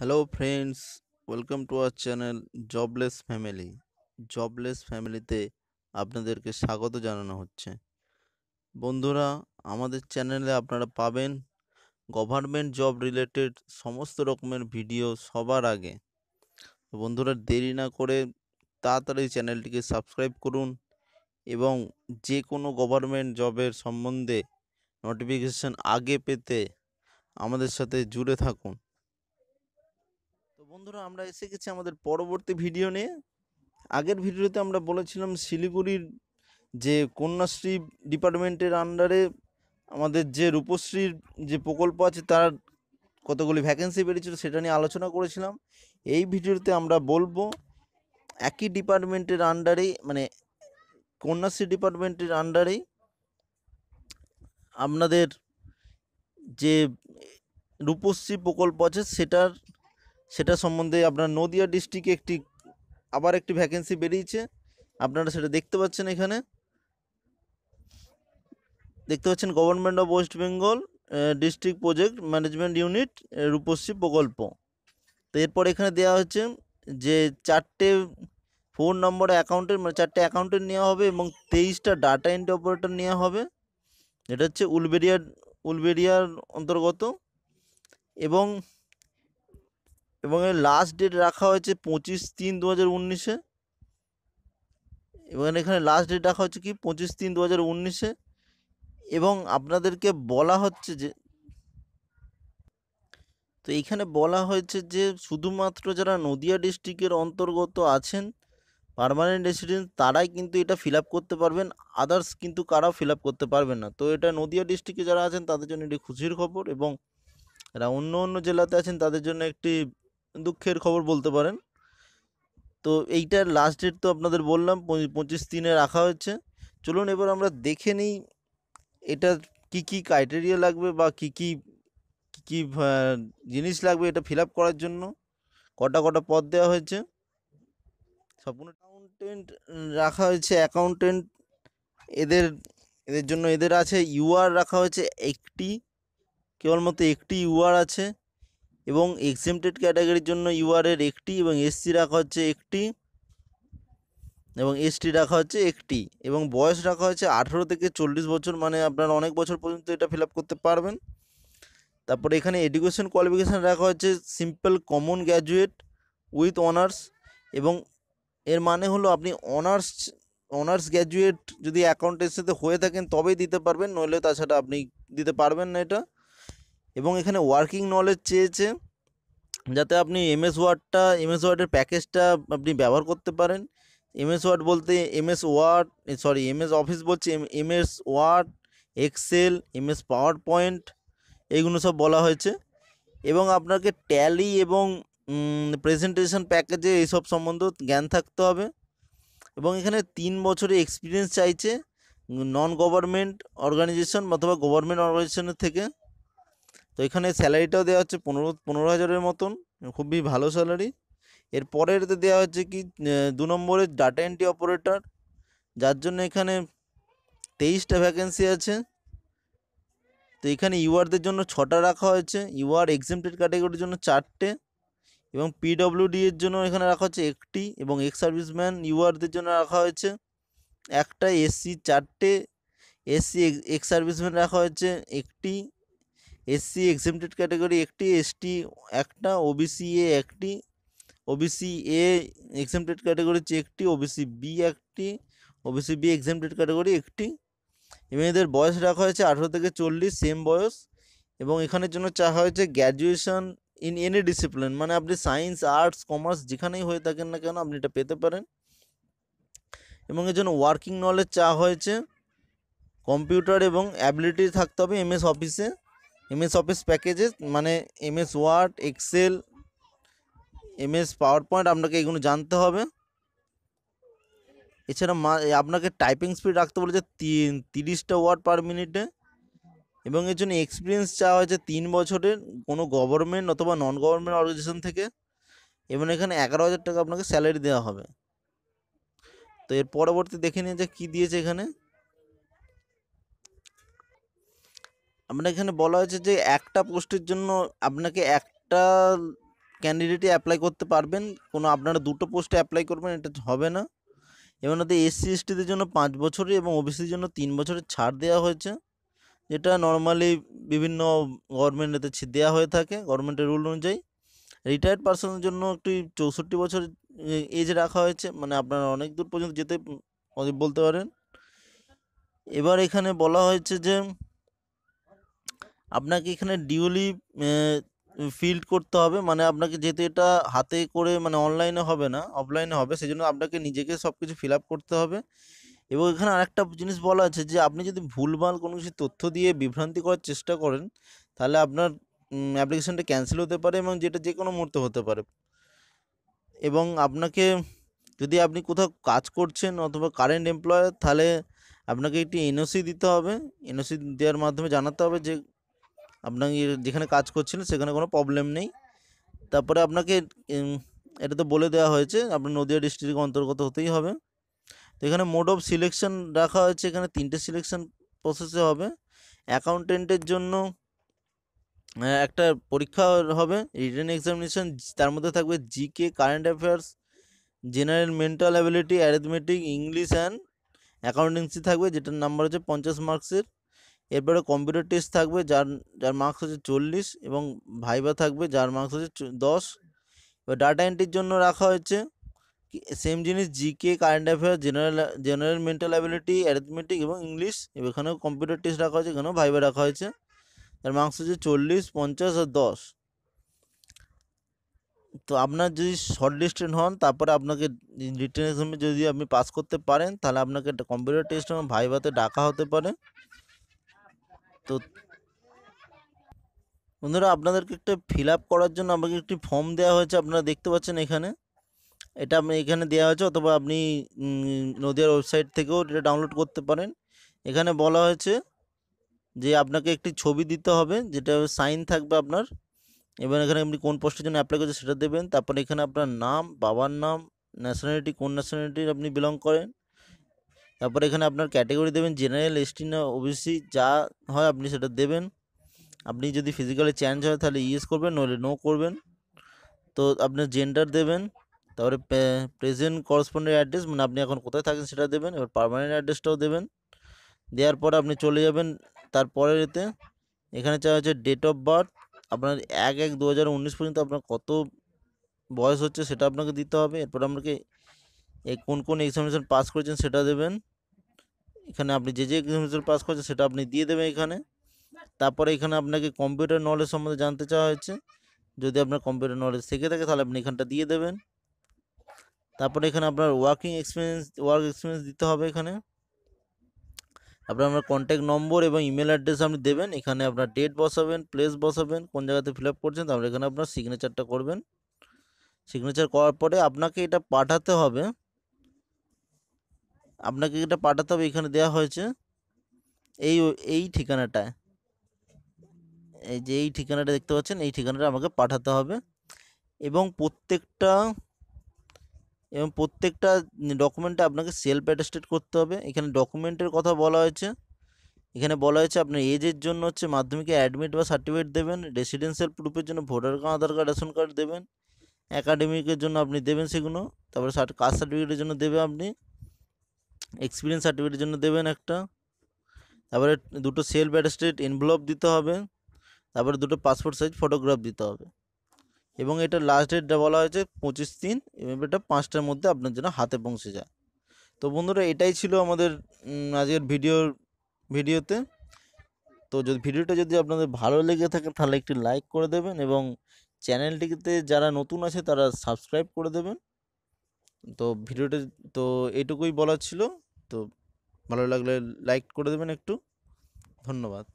hello friends welcome to our channel jobless family jobless ফ্যামিলিতে আপনাদেরকে স্বাগত জানানো হচ্ছে বন্ধুরা আমাদের চ্যানেলে আপনারা পাবেন গভর্নমেন্ট জব রিলেটেড সমস্ত রকমের ভিডিও সবার আগে বন্ধুরা দেরি না করে তাড়াতাড়ি চ্যানেলটিকে সাবস্ক্রাইব করুন এবং যে কোনো গভর্নমেন্ট জবের সম্বন্ধে নোটিফিকেশান আগে পেতে আমাদের সাথে জুড়ে থাকুন বন্ধুরা আমরা এসে গেছি আমাদের পরবর্তী ভিডিও নিয়ে আগের ভিডিওতে আমরা বলেছিলাম শিলিগুড়ির যে কন্যাশ্রী ডিপার্টমেন্টের আন্ডারে আমাদের যে রূপশ্রীর যে প্রকল্প আছে তার কতগুলি ভ্যাকেন্সি বেড়েছিল সেটা নিয়ে আলোচনা করেছিলাম এই ভিডিওতে আমরা বলবো একই ডিপার্টমেন্টের আন্ডারেই মানে কন্যাশ্রী ডিপার্টমেন্টের আন্ডারেই আপনাদের যে রূপশ্রী প্রকল্প আছে সেটার সেটা সম্বন্ধে আপনার নদিয়া ডিস্ট্রিক্টে একটি আবার একটি ভ্যাকেন্সি বেরিয়েছে আপনারা সেটা দেখতে পাচ্ছেন এখানে দেখতে পাচ্ছেন government of West Bengal district project management unit Rupashree প্রকল্প তো এরপর এখানে দেওয়া হচ্ছে যে চারটে ফোন নম্বর অ্যাকাউন্টের মানে চারটে অ্যাকাউন্টের নেওয়া হবে এবং তেইশটা ডাটা এন্ট্রি অপারেটর নেওয়া হবে এটা হচ্ছে উলবেরিয়ার উলবেরিয়ার অন্তর্গত এবং এবং এর লাস্ট ডেট রাখা হয়েছে পঁচিশ তিন দু হাজার উনিশে এবং এখানে লাস্ট ডেট রাখা হচ্ছে কি পঁচিশ তিন দু হাজার উনিশে এবং আপনাদেরকে বলা হচ্ছে যে তো এইখানে বলা হয়েছে যে শুধুমাত্র যারা নদিয়া ডিস্ট্রিক্টের অন্তর্গত আছেন পারমানেন্ট রেসিডেন্ট তারাই কিন্তু এটা ফিল করতে পারবেন আদার্স কিন্তু কারাও ফিল করতে পারবেন না তো এটা নদিয়া ডিস্ট্রিক্টে যারা আছেন তাদের জন্য একটি খুশির খবর এবং যারা অন্য অন্য জেলাতে আছেন তাদের জন্য একটি দুঃখের খবর বলতে পারেন তো এইটার লাস্ট ডেট তো আপনাদের বললাম পঁচিশ দিনে রাখা হয়েছে চলুন এবার আমরা দেখে নিই এটা কি কি ক্রাইটেরিয়া লাগবে বা কি কি কী কী জিনিস লাগবে এটা ফিল আপ করার জন্য কটা কটা পদ দেওয়া হয়েছে সম্পূর্ণ অ্যাকাউন্টেন্ট রাখা হয়েছে অ্যাকাউন্টেন্ট এদের এদের জন্য এদের আছে ইউআর রাখা হয়েছে একটি কেবলমাত্র একটি ইউআর আছে এবং এক্সেমটেড ক্যাটাগরির জন্য ইউআরের একটি এবং এসসি রাখা হচ্ছে একটি এবং এসটি রাখা হচ্ছে একটি এবং বয়স রাখা হচ্ছে আঠেরো থেকে চল্লিশ বছর মানে আপনারা অনেক বছর পর্যন্ত এটা ফিল করতে পারবেন তারপরে এখানে এডুকেশন কোয়ালিফিকেশান রাখা হচ্ছে simple common graduate with honours এবং এর মানে হলো আপনি অনার্স অনার্স গ্র্যাজুয়েট যদি অ্যাকাউন্টের সাথে হয়ে থাকেন তবেই দিতে পারবেন নইলে তাছাড়া আপনি দিতে পারবেন না এটা এবং এখানে ওয়ার্কিং নলেজ চেয়েছে যাতে আপনি এমএস ওয়ার্ডটা এমএস ওয়ার্ডের প্যাকেজটা আপনি ব্যবহার করতে পারেন এমএস ওয়ার্ড বলতে MS Word sorry MS Office M MS Word Excel MS PowerPoint এইগুলো সব বলা হয়েছে এবং আপনাকে ট্যালি এবং প্রেজেন্টেশন প্যাকেজে এইসব সম্বন্ধ জ্ঞান থাকতে হবে এবং এখানে তিন বছরে এক্সপিরিয়েন্স চাইছে নন গভর্নমেন্ট অর্গানাইজেশন অথবা গভর্নমেন্ট অর্গানাইজেশনের থেকে তো এখানে স্যালারিটাও দেওয়া হচ্ছে পনেরো পনেরো হাজারের মতন খুবই ভালো স্যালারি এর পরেরতে দেওয়া হচ্ছে কি দু নম্বরের ডাটা এন্ট্রি অপারেটর যার জন্য এখানে তেইশটা ভ্যাকেন্সি আছে তো এখানে ইউআরদের জন্য ছটা রাখা হয়েছে ইউআর এক্সেমটেড ক্যাটাগরির জন্য চারটে এবং পিডব্লিউডি এর জন্য এখানে রাখা হচ্ছে একটি এবং এক্স সার্ভিসম্যান ইউআরদের জন্য রাখা হয়েছে একটা এসসি চারটে এসসি এক্স সার্ভিসম্যান রাখা হয়েছে একটি এসসি এক্সেমটেড ক্যাটাগরি একটি এসটি একটা ওবিসি এ একটি ওবিসি এ এক্সেমটেড ক্যাটাগরি হচ্ছে একটি ওবিসি বি একটি ওবিসি বি এক্সেমটেড ক্যাটাগরি একটি এবং এদের বয়স রাখা হয়েছে আঠেরো থেকে চল্লিশ সেম বয়স এবং এখানের জন্য চাওয়া হয়েছে গ্র্যাজুয়েশন ইন এনি ডিসিপ্লিন মানে আপনি সায়েন্স আর্টস কমার্স যেখানেই হয়ে থাকেন না কেন আপনি এটা পেতে পারেন এবং এর জন্য ওয়ার্কিং নলেজ চা হয়েছে কম্পিউটার এবং অ্যাবিলিটি থাকতে হবে এম এস অফিসে এমএস অফিস প্যাকেজেস মানে MS Word Excel MS PowerPoint আপনাকে এগুলো জানতে হবে এছাড়া মা আপনাকে টাইপিং স্পিড রাখতে বলেছে তিন তিরিশটা ওয়ার্ড পার মিনিটে এবং এর জন্য এক্সপিরিয়েন্স চাওয়া হয়েছে তিন বছরের কোনো গভর্নমেন্ট অথবা নন গভর্নমেন্ট অর্গানাইজেশন থেকে এবং এখানে এগারো হাজার টাকা আপনাকে স্যালারি দেওয়া হবে তো এর পরবর্তী দেখে নিয়ে যে কী দিয়েছে এখানে আমরা মানে এখানে বলা হয়েছে যে একটা পোস্টের জন্য আপনাকে একটা ক্যান্ডিডেটই অ্যাপ্লাই করতে পারবেন কোনো আপনারা দুটো পোস্টে অ্যাপ্লাই করবেন এটা হবে না এবং ওদের এসসি এসটিদের জন্য পাঁচ বছরের এবং ওবিসির জন্য তিন বছরের ছাড় দেওয়া হয়েছে যেটা নর্মালি বিভিন্ন এতে দেওয়া হয়ে থাকে গভর্নমেন্টের রুল অনুযায়ী রিটায়ার্ড পার্সনের জন্য একটি চৌষট্টি বছর এজ রাখা হয়েছে মানে আপনারা অনেক দূর পর্যন্ত যেতে বলতে পারেন এবার এখানে বলা হয়েছে যে আপনাকে এখানে ডিউলি ফিল্ড করতে হবে মানে আপনাকে যেহেতু এটা হাতে করে মানে অনলাইনে হবে না অফলাইনে হবে সেই জন্য আপনাকে নিজেকে সব কিছু ফিল আপ করতে হবে এবং এখানে আরেকটা জিনিস বলা আছে যে আপনি যদি ভুলভাল কোনো কিছু তথ্য দিয়ে বিভ্রান্তি করার চেষ্টা করেন তাহলে আপনার অ্যাপ্লিকেশানটা ক্যান্সেল হতে পারে এবং যেটা যে কোনো মুহূর্তে হতে পারে এবং আপনাকে যদি আপনি কোথাও কাজ করছেন অথবা কারেন্ট এমপ্লয়ার তাহলে আপনাকে একটি এনওসি দিতে হবে এনওসি দেওয়ার মাধ্যমে জানাতে হবে যে আপনাকে যেখানে কাজ করছেন সেখানে কোনো প্রবলেম নেই তারপরে আপনাকে এটা তো বলে দেওয়া হয়েছে আপনার নদীয়া ডিস্ট্রিক্ট অন্তর্গত হতেই হবে তো এখানে মোড অফ সিলেকশন রাখা হয়েছে এখানে তিনটে সিলেকশন প্রসেসে হবে অ্যাকাউন্টেন্টের জন্য একটা পরীক্ষা হবে রিটার্ন এক্সামিনেশন তার মধ্যে থাকবে GK current affairs general mental ability arithmetic English and accountancy থাকবে যেটার নাম্বার হচ্ছে পঞ্চাশ মার্কসের এরপরে কম্পিউটার টেস্ট থাকবে যার যার মার্কস হচ্ছে চল্লিশ এবং ভাইবা থাকবে যার মার্কস হচ্ছে দশ এবার ডাটা এন্ট্রির জন্য রাখা হয়েছে সেম জিনিস GK current affair general general mental ability arithmetic এবং ইংলিশ এখানেও কম্পিউটার টেস্ট রাখা হয়েছে এখানেও ভাইবা রাখা হয়েছে তার মার্কস হচ্ছে চল্লিশ পঞ্চাশ আর দশ তো আপনার যদি শর্ট লিস্টেড হন তারপরে আপনাকে রিটেন এক্সামে যদি আপনি পাস করতে পারেন তাহলে আপনাকে কম্পিউটার টেস্ট এবং ভাইভাতে ডাকা হতে পারে তো বন্ধুরা আপনাদেরকে একটা ফিল করার জন্য আমাকে একটি ফর্ম দেওয়া হয়েছে আপনারা দেখতে পাচ্ছেন এখানে এটা আপনি এখানে দেওয়া হয়েছে অথবা আপনি নদিয়ার ওয়েবসাইট থেকেও এটা ডাউনলোড করতে পারেন এখানে বলা হয়েছে যে আপনাকে একটি ছবি দিতে হবে যেটা সাইন থাকবে আপনার এবার এখানে আপনি কোন পোস্টের জন্য অ্যাপ্লাই করছেন সেটা দেবেন তারপরে এখানে আপনার নাম বাবার নাম ন্যাশনালিটি কোন ন্যাশনালিটির আপনি বিলং করেন তারপর এখানে আপনার ক্যাটাগরি দেবেন জেনারেল এসটি না ওবিসি যা হয় আপনি সেটা দেবেন আপনি যদি ফিজিক্যালি চেঞ্জ হয় তাহলে ইয়েস করবেন নইলে নো করবেন তো আপনার জেন্ডার দেবেন তারপরে প্রেজেন্ট করসপন্ডেন্ট অ্যাড্রেস মানে আপনি এখন কোথায় থাকেন সেটা দেবেন এবার পারমানেন্ট অ্যাড্রেসটাও দেবেন দেওয়ার পর আপনি চলে যাবেন তারপরের এতে এখানে চাওয়া হচ্ছে ডেট অফ বার্থ আপনার এক এক দু পর্যন্ত আপনার কত বয়স হচ্ছে সেটা আপনাকে দিতে হবে এরপর আপনাকে এই কোন কোন এক্সামিনেশন পাস করেছেন সেটা দেবেন এখানে আপনি যে যে এক্সামিনেশন পাস করেছেন সেটা আপনি দিয়ে দেবেন এখানে তারপরে এখানে আপনাকে কম্পিউটার নলেজ সম্বন্ধে জানতে চাওয়া হয়েছে যদি আপনার কম্পিউটার নলেজ থেকে থাকে তাহলে আপনি এখানটা দিয়ে দেবেন তারপরে এখানে আপনার ওয়ার্কিং এক্সপিরিয়েন্স ওয়ার্ক এক্সপিরিয়েন্স দিতে হবে এখানে আপনার আপনার কন্ট্যাক্ট নম্বর এবং ইমেল অ্যাড্রেস আপনি দেবেন এখানে আপনার ডেট বসাবেন প্লেস বসাবেন কোন জায়গাতে ফিল আপ করছেন তারপরে এখানে আপনার সিগনেচারটা করবেন সিগনেচার করার পরে আপনাকে এটা পাঠাতে হবে আপনাকে এটা পাঠাতে হবে এখানে দেওয়া হয়েছে এই এই ঠিকানাটায় এই যে এই ঠিকানাটা দেখতে পাচ্ছেন এই ঠিকানাটা আমাকে পাঠাতে হবে এবং প্রত্যেকটা এবং প্রত্যেকটা ডকুমেন্টে আপনাকে সেলফ অ্যাটেস্টেড করতে হবে এখানে ডকুমেন্টের কথা বলা হয়েছে এখানে বলা হয়েছে আপনার এজের জন্য হচ্ছে মাধ্যমিকে অ্যাডমিট বা সার্টিফিকেট দেবেন রেসিডেন্সিয়াল প্রুফের জন্য voter card Aadhaar card ration card দেবেন অ্যাকাডেমিকের জন্য আপনি দেবেন সেগুলো তারপরে কাস্ট সার্টিফিকেটের জন্য দেবে আপনি এক্সপিরিয়েন্স সার্টিফিকেটের জন্য দেবেন একটা তারপরে দুটো সেলফ অ্যাটেস্টেড ইনভলভ দিতে হবে তারপরে দুটো পাসপোর্ট সাইজ ফটোগ্রাফ দিতে হবে এবং এটা লাস্ট ডেটটা বলা হয়েছে পঁচিশ দিন এবং এটা পাঁচটার মধ্যে আপনার জন্য হাতে পৌঁছে যায় তো বন্ধুরা এটাই ছিল আমাদের আজকের ভিডিওর ভিডিওতে তো যদি ভিডিওটা যদি আপনাদের ভালো লেগে থাকে তাহলে একটি লাইক করে দেবেন এবং চ্যানেলটিতে যারা নতুন আছে তারা সাবস্ক্রাইব করে দেবেন তো ভিডিওটা তো এটুকুই বলার ছিল তো ভালো লাগলে লাইক করে দেবেন একটু ধন্যবাদ